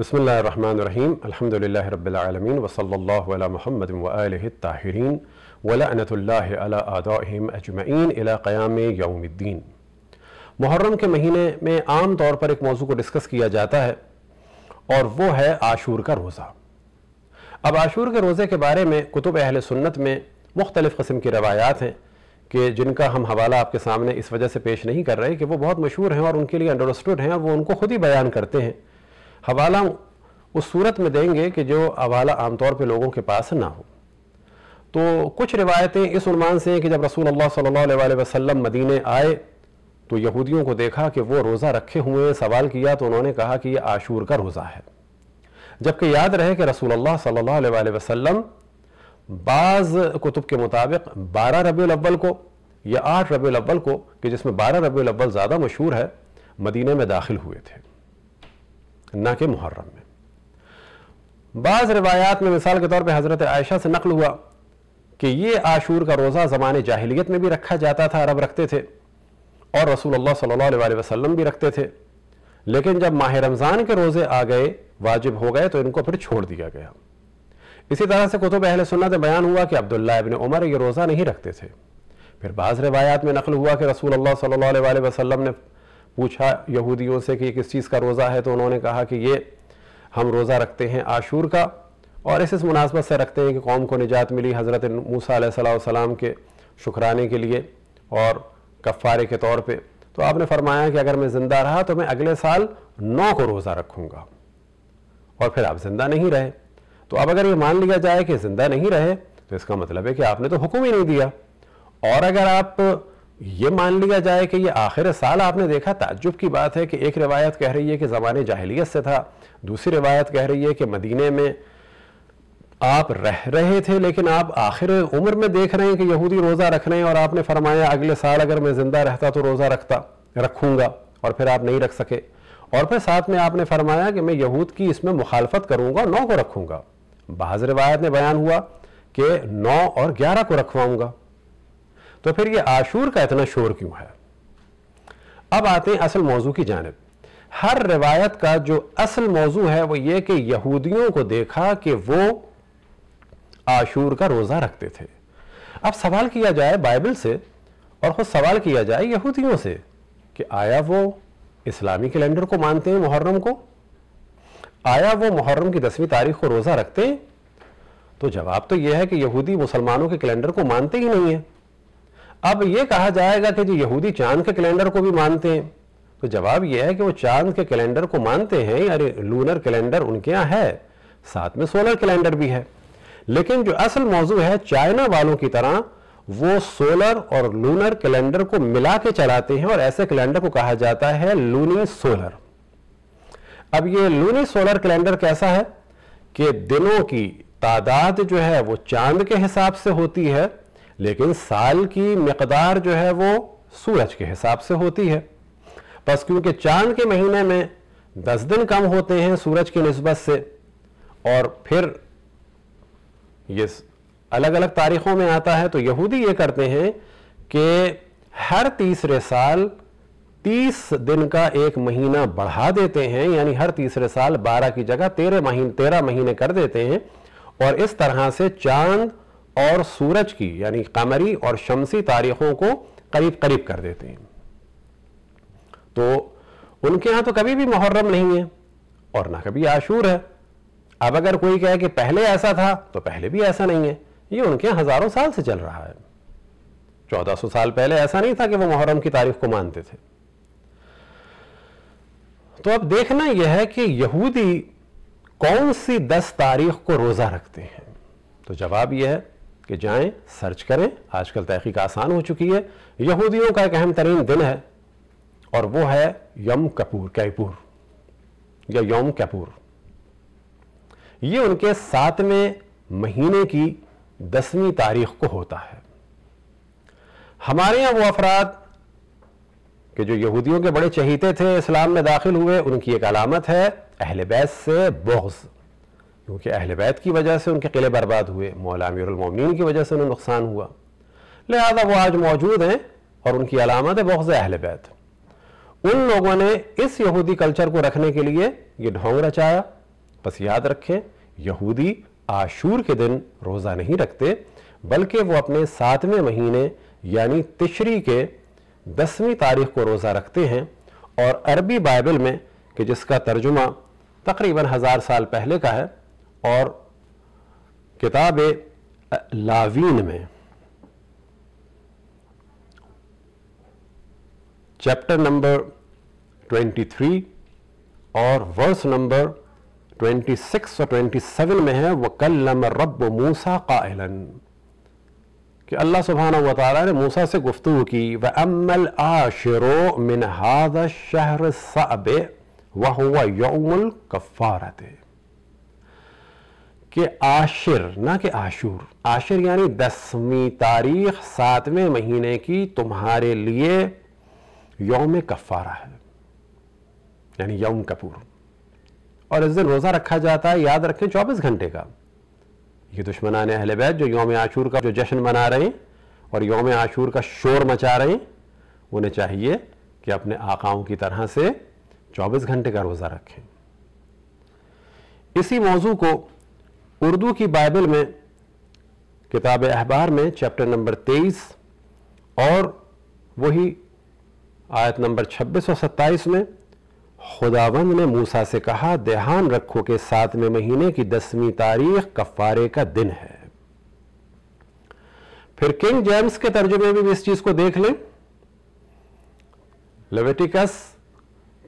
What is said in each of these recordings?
बसमीम अल्हम्दुलिल्लाह रब्बिलआलमीन वसल्लल्लाहु अला मुहम्मद व आलिहि ताहिरीन व लअनतुल्लाहि अला आदाइहिम अजमईन इला क़याम यौमिद्दीन मुहर्रम के महीने में आम तौर पर एक मौजू को डिस्कस किया जाता है और वो है आशूर का रोज़ा अब आशूर के रोज़े के बारे में कुतुब अहल सुन्नत में मुख्तलिफ़ कस्म की रवायात हैं कि जिनका हम हवाला आपके सामने इस वजह से पेश नहीं कर रहे कि वो बहुत मशहूर हैं और उनके लिए अंडरस्टूड हैं और वो उनको खुद ही बयान करते हैं हवाला उस सूरत में देंगे कि जो हवाला आमतौर पर लोगों के पास ना हो तो कुछ रिवायतें इस उनमान से हैं कि जब रसूल अल्लाह सल्लल्लाहु अलैहि वसल्लम मदीने आए तो यहूदियों को देखा कि वो रोज़ा रखे हुए हैं सवाल किया तो उन्होंने कहा कि ये आशूर का रोज़ा है जबकि याद रहे कि रसूल अल्लाह सल्लल्लाहु अलैहि वसल्लम बाज़ कुतुब के मुताबिक बारह रबी अव्वल को या आठ रबी अव्वल को कि जिसमें बारह रबी अव्वल ज़्यादा मशहूर है मदीने में दाखिल हुए थे ना कि मुहर्रम में बाज़ रवायात में मिसाल के तौर पर हज़रत आयशा से नकल हुआ कि ये आशूर का रोज़ा जमाने जाहिलियत में भी रखा जाता था अरब रखते थे और रसूल सल्ला वसल्लम भी रखते थे लेकिन जब माह रमज़ान के रोज़े आ गए वाजिब हो गए तो इनको फिर छोड़ दिया गया इसी तरह से कुतुब अहल सुन्नत बयान हुआ कि अब्दुल्ला इबन उमर ये रोज़ा नहीं रखते थे फिर बाज़ रवायात में नकल हुआ कि रसूल अल्लाह सल्ला वसम ने पूछा यहूदियों से कि ये किस चीज़ का रोज़ा है तो उन्होंने कहा कि ये हम रोज़ा रखते हैं आशूर का और इस इस मुनासबत से रखते हैं कि कौम को निजात मिली हज़रत मूसा सलाम के शुक्राने के लिए और कफ़ारे के तौर पर तो आपने फरमाया कि अगर मैं ज़िंदा रहा तो मैं अगले साल नौ को रोज़ा रखूँगा और फिर आप ज़िंदा नहीं रहे तो अब अगर ये मान लिया जाए कि ज़िंदा नहीं रहे तो इसका मतलब है कि आपने तो हुक्म ही नहीं दिया और अगर आप ये मान लिया जाए कि यह आखिर साल आपने देखा ताजुब की बात है कि एक रिवायत कह रही है कि ज़माने जाहलीत से था दूसरी रिवायत कह रही है कि मदीने में आप रह रहे थे लेकिन आप आखिर उम्र में देख रहे हैं कि यहूदी रोज़ा रख रहे हैं और आपने फरमाया अगले साल अगर मैं ज़िंदा रहता तो रोज़ा रखता रखूँगा और फिर आप नहीं रख सके और फिर साथ में आपने फरमाया कि मैं यहूद की इसमें मुखालफत करूँगा नौ को रखूँगा बाज़ रिवायत में बयान हुआ कि नौ और ग्यारह को रखवाऊँगा तो फिर ये आशूर का इतना शोर क्यों है अब आते हैं असल मौजू की जानब हर रिवायत का जो असल मौजू है वो ये कि यहूदियों को देखा कि वो आशूर का रोज़ा रखते थे अब सवाल किया जाए बाइबल से और ख़ुद सवाल किया जाए यहूदियों से कि आया वो इस्लामी कैलेंडर को मानते हैं मुहर्रम को आया वो मुहर्रम की दसवीं तारीख को रोज़ा रखते हैं तो जवाब तो यह है कि यहूदी मुसलमानों के कैलेंडर को मानते ही नहीं है अब यह कहा जाएगा कि जी यहूदी चांद के कैलेंडर को भी मानते हैं तो जवाब यह है कि वो चांद के कैलेंडर को मानते हैं अरे लूनर कैलेंडर उनके यहां है साथ में सोलर कैलेंडर भी है लेकिन जो असल मौजू है चाइना वालों की तरह वो सोलर और लूनर कैलेंडर को मिला के चलाते हैं और ऐसे कैलेंडर को कहा जाता है लूनी सोलर अब ये लूनी सोलर कैलेंडर कैसा है कि दिनों की तादाद जो है वो चांद के हिसाब से होती है लेकिन साल की मकदार जो है वो सूरज के हिसाब से होती है बस क्योंकि चांद के महीने में दस दिन कम होते हैं सूरज की नस्बत से और फिर ये अलग अलग तारीखों में आता है तो यहूदी ये करते हैं कि हर तीसरे साल तीस दिन का एक महीना बढ़ा देते हैं यानी हर तीसरे साल बारह की जगह तेरह महीने तेरह महीने कर देते हैं और इस तरह से चांद और सूरज की यानी कमरी और शमसी तारीखों को करीब करीब कर देते हैं तो उनके यहां तो कभी भी मुहर्रम नहीं है और ना कभी आशूर है अब अगर कोई कहे कि पहले ऐसा था तो पहले भी ऐसा नहीं है ये उनके हजारों साल से चल रहा है 1400 साल पहले ऐसा नहीं था कि वो मुहर्रम की तारीख को मानते थे तो अब देखना यह है कि यहूदी कौन सी दस तारीख को रोज़ा रखते हैं तो जवाब यह है कि जाएं सर्च करें आजकल तहकीक आसान हो चुकी है यहूदियों का एक अहम तरीन दिन है और वो है यम कपूर कैपूर या यम कैपूर ये उनके सातवें महीने की दसवीं तारीख को होता है हमारे यहाँ वो अफराद कि जो यहूदियों के बड़े चहीते थे इस्लाम में दाखिल हुए उनकी एक अलामत है अहल बैस से बोस क्योंकि अहल बैत की वजह से उनके किले बर्बाद हुए मौला अमीरमिन की वजह से उन्हें नुकसान हुआ लिहाजा वो आज मौजूद हैं और उनकी अलामत है बहुत अहल बैत उन लोगों ने इस यहूदी कल्चर को रखने के लिए ये ढोंग रचाया बस याद रखें यहूदी आशूर के दिन रोज़ा नहीं रखते बल्कि वो अपने सातवें महीने यानी तिशरी के दसवीं तारीख को रोज़ा रखते हैं और अरबी बाइबल में कि जिसका तर्जुमा तकरीबन हज़ार साल पहले का है और किताब लावीन में चैप्टर नंबर 23 और वर्स नंबर 26 और 27 में है वकल्लम रब मूसा कालन कि अल्लाह सुबहाना वाली ने मूसा से गुफ्तु की व अमल आशरो मिन हाद शहर साब वह हुआ यौमुल कफ़ारत कि आशिर ना कि आशूर आशिर यानी दसवीं तारीख सातवें महीने की तुम्हारे लिए यौम कफ़ारा है यानी यौम कपूर और इस दिन रोज़ा रखा जाता है याद रखें चौबीस घंटे का ये आने अहल बैत जो योम आशूर का जो जश्न मना रहे हैं और योम आशूर का शोर मचा रहे हैं उन्हें चाहिए कि अपने आकाओं की तरह से 24 घंटे का रोज़ा रखें इसी मौजू को उर्दू की बाइबल में किताब अहबार में चैप्टर नंबर 23 और वही आयत नंबर 26 और 27 में खुदावंद ने मूसा से कहा ध्यान रखो कि सातवें महीने की दसवीं तारीख कफारे का दिन है फिर किंग जेम्स के तर्जुमे में भी इस चीज को देख लें लेवेटिकस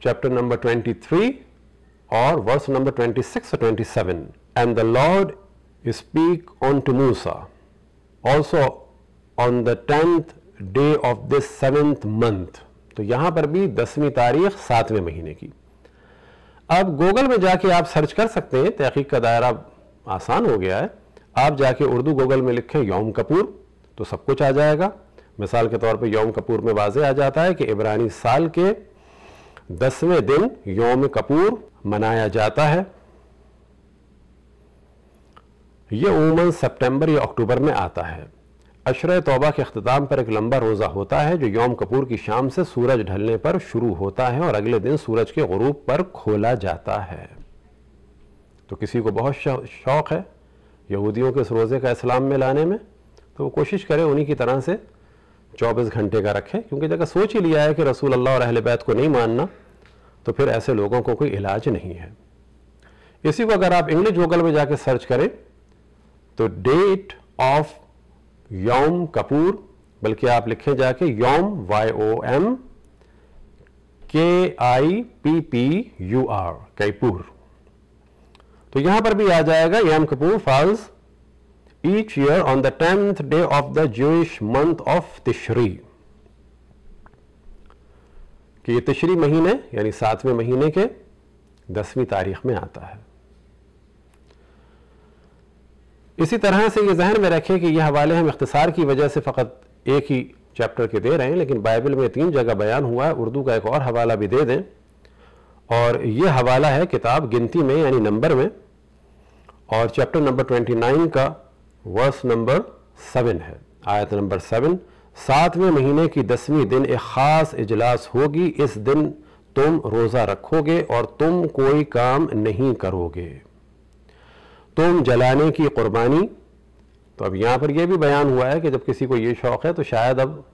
चैप्टर नंबर 23 और वर्ष नंबर 26 और 27 And the Lord speak unto Musa also on the tenth day of this seventh month. तो यहाँ पर भी दसवीं तारीख सातवें महीने की अब गूगल में जाके आप सर्च कर सकते हैं तहकीक का दायरा आसान हो गया है आप जाके उर्दू गूगल में लिखें योम कपूर तो सब कुछ आ जाएगा मिसाल के तौर पे योम कपूर में वाजे आ जाता है कि इब्रानी साल के दसवें दिन योम कपूर मनाया जाता है ये उमूमन सितंबर या अक्टूबर में आता है अशर तोबा के अख्ताम पर एक लंबा रोज़ा होता है जो योम कपूर की शाम से सूरज ढलने पर शुरू होता है और अगले दिन सूरज के गरूब पर खोला जाता है तो किसी को बहुत शौक़ है यहूदियों के इस रोज़े का इस्लाम में लाने में तो वो कोशिश करें उन्हीं की तरह से चौबीस घंटे का रखें क्योंकि जगह सोच ही लिया है कि रसूल अल्लाह और अहल बैत को नहीं मानना तो फिर ऐसे लोगों को कोई इलाज नहीं है इसी को अगर आप इंग्लिश गूगल में जाके सर्च करें तो डेट ऑफ योम कपूर बल्कि आप लिखें जाके योम Y O M K I P P U R Kippur तो यहां पर भी आ जाएगा Yom Kippur falls each year on the tenth day of the Jewish month of Tishri कि ये तिशरी महीने यानी सातवें महीने के दसवीं तारीख में आता है इसी तरह से ये जहन में रखें कि यह हवाले हम इख्तसार की वजह से फ़कत एक ही चैप्टर के दे रहे हैं लेकिन बाइबल में तीन जगह बयान हुआ है उर्दू का एक और हवाला भी दे दें और यह हवाला है किताब गिनती में यानी नंबर में और चैप्टर नंबर ट्वेंटी नाइन का वर्स नंबर सेवन है आयत नंबर सेवन सातवें महीने की दसवीं दिन एक ख़ास इजलास होगी इस दिन तुम रोज़ा रखोगे और तुम कोई काम नहीं करोगे तुम जलाने की कुर्बानी तो अब यहाँ पर यह भी बयान हुआ है कि जब किसी को ये शौक़ है तो शायद अब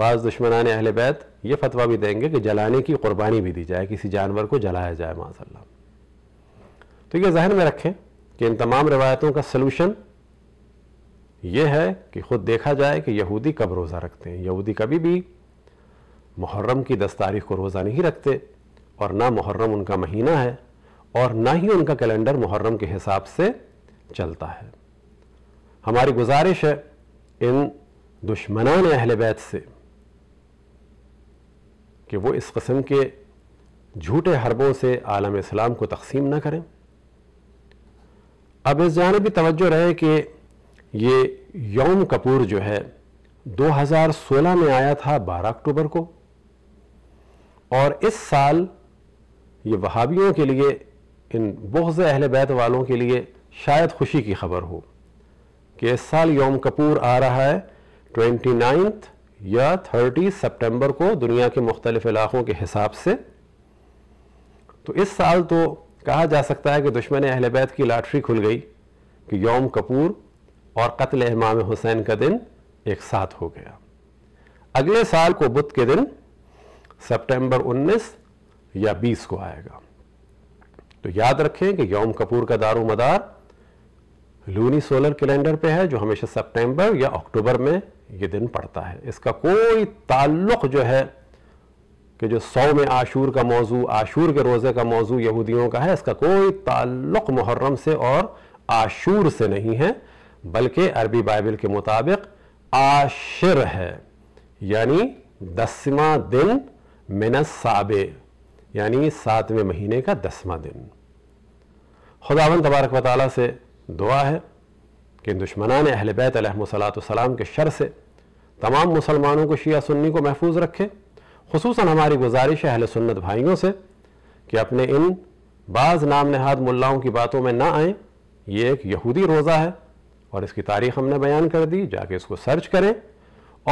बाज़ दुश्मनान अहल बैत ये फतवा भी देंगे कि जलाने की कुर्बानी भी दी जाए किसी जानवर को जलाया जाए माशा तो ये जहन में रखें कि इन तमाम रिवायतों का सलूशन ये है कि ख़ुद देखा जाए कि यहूदी कब रोज़ा रखते हैं यहूदी कभी भी मुहर्रम की दस तारीख को रोज़ा नहीं रखते और ना मुहर्रम उनका महीना है और ना ही उनका कैलेंडर मुहर्रम के हिसाब से चलता है हमारी गुजारिश है इन दुश्मनान अहल बैत से कि वो इस कस्म के झूठे हरबों से आलम इस्लाम को तकसीम ना करें अब इस जानबी भी तवज्जो रहे कि ये यौम कपूर जो है 2016 में आया था 12 अक्टूबर को और इस साल ये वहावियों के लिए इन से अहल बैत वालों के लिए शायद खुशी की खबर हो कि इस साल योम कपूर आ रहा है ट्वेंटी नाइन्थ या थर्टी सितंबर को दुनिया के मुख्तलिफ इलाक़ों के हिसाब से तो इस साल तो कहा जा सकता है कि दुश्मन अहल बैत की लाटरी खुल गई कि योम कपूर और कत्ल इमाम हुसैन का दिन एक साथ हो गया अगले साल को बुध के दिन सितंबर 19 या 20 को आएगा तो याद रखें कि यौम कपूर का दारो मदार लूनी सोलर कैलेंडर पे है जो हमेशा सितंबर या अक्टूबर में ये दिन पड़ता है इसका कोई ताल्लुक जो है कि जो सौ में आशूर का मौजू आशूर के रोज़े का मौजू यहूदियों का है इसका कोई ताल्लुक मुहर्रम से और आशूर से नहीं है बल्कि अरबी बाइबल के मुताबिक आशिर है यानी दसवा दिन मिनस साबे यानी सातवें महीने का दसवा दिन खुदावन तबारक वाली से दुआ है कि दुश्मनान अहल बैत सलाम के शर से तमाम मुसलमानों को शिया सुन्नी को महफूज रखे खसूस हमारी गुजारिश है अहल सुन्नत भाइयों से कि अपने इन बाज़ नाम नहाद मुल्लाओं की बातों में ना आएँ ये एक यहूदी रोज़ा है और इसकी तारीख हमने बयान कर दी जाके इसको सर्च करें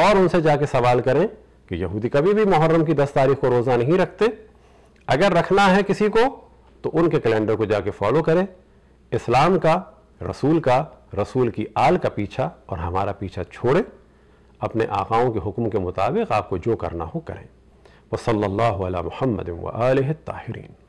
और उनसे जाके सवाल करें कि यहूदी कभी भी मुहर्रम की दस तारीख को रोज़ा नहीं रखते अगर रखना है किसी को तो उनके कैलेंडर को जाके फॉलो करें इस्लाम का रसूल का रसूल की आल का पीछा और हमारा पीछा छोड़ें अपने आकाओं के हुक्म के मुताबिक आपको जो करना हो करें वसल्ला महमद वाल ताहरीन